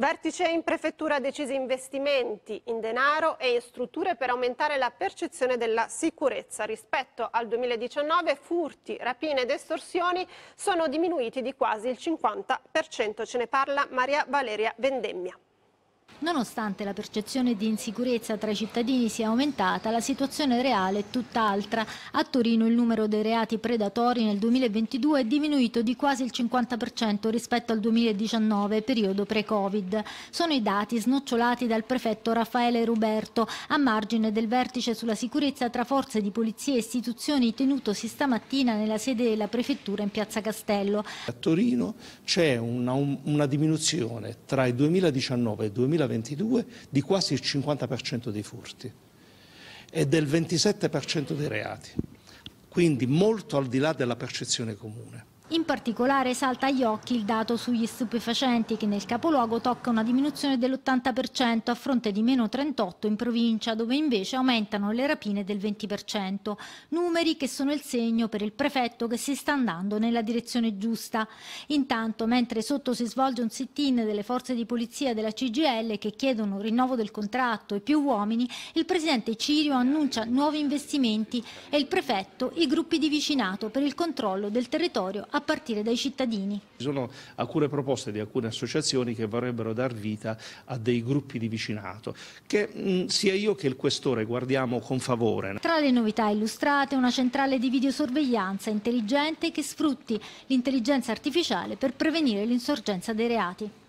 Vertice in prefettura decisi investimenti in denaro e in strutture per aumentare la percezione della sicurezza. Rispetto al 2019 furti, rapine ed estorsioni sono diminuiti di quasi il 50%. Ce ne parla Maria Valeria Vendemmia. Nonostante la percezione di insicurezza tra i cittadini sia aumentata, la situazione reale è tutt'altra. A Torino il numero dei reati predatori nel 2022 è diminuito di quasi il 50% rispetto al 2019, periodo pre-Covid. Sono i dati snocciolati dal prefetto Raffaele Ruberto a margine del vertice sulla sicurezza tra forze di polizia e istituzioni tenutosi stamattina nella sede della prefettura in Piazza Castello. A Torino c'è una, una diminuzione tra il 2019 e il 2020 2022 di quasi il 50% dei furti e del 27% dei reati, quindi molto al di là della percezione comune. In particolare salta agli occhi il dato sugli stupefacenti che nel capoluogo tocca una diminuzione dell'80% a fronte di meno 38% in provincia dove invece aumentano le rapine del 20%, numeri che sono il segno per il prefetto che si sta andando nella direzione giusta. Intanto mentre sotto si svolge un sit-in delle forze di polizia della CGL che chiedono rinnovo del contratto e più uomini, il presidente Cirio annuncia nuovi investimenti e il prefetto i gruppi di vicinato per il controllo del territorio a partire dai cittadini. Ci sono alcune proposte di alcune associazioni che vorrebbero dar vita a dei gruppi di vicinato, che mh, mm, sia io che il questore guardiamo con favore. Tra le novità illustrate una centrale di videosorveglianza intelligente che sfrutti l'intelligenza artificiale per prevenire l'insorgenza dei reati.